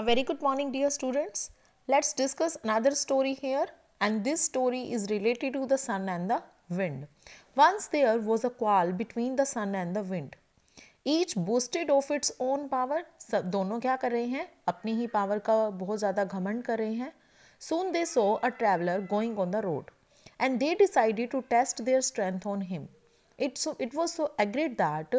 A very good morning dear students. Let's discuss another story here and this story is related to the sun and the wind. Once there was a quarrel between the sun and the wind. Each boasted of its own power. सब दोनों क्या कर रहे हैं अपनी ही power का बहुत ज़्यादा घमंड कर रहे हैं they saw a traveller going on the road, and they decided to test their strength on him. It so it was so agreed that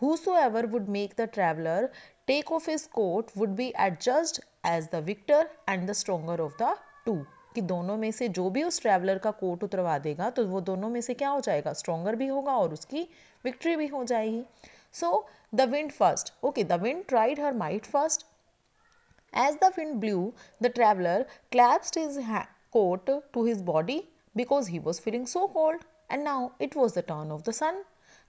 whosoever would make the traveler take of his coat would be adjudged as the victor and the stronger of the two कि दोनों में से जो भी उस traveller का coat उतरवा देगा तो वो दोनों में से क्या हो जाएगा स्ट्रोंगर भी होगा और उसकी विक्ट्री भी हो जाएगी so the wind first okay the wind tried her might first as the wind blew the traveller clasped his coat to his body because he was feeling so cold and now it was the turn of the sun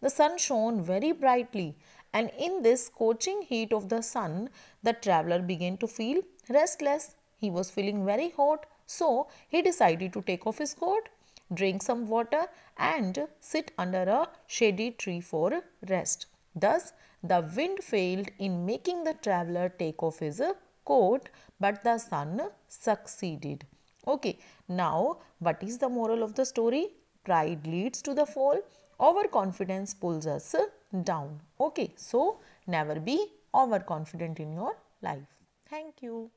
the sun shone very brightly and in this scorching heat of the sun, the traveler began to feel restless. He was feeling very hot, so he decided to take off his coat, drink some water, and sit under a shady tree for rest. Thus, the wind failed in making the traveler take off his coat, but the sun succeeded. Okay, now what is the moral of the story? Pride leads to the fall, overconfidence pulls us down. Okay, so never be overconfident in your life. Thank you.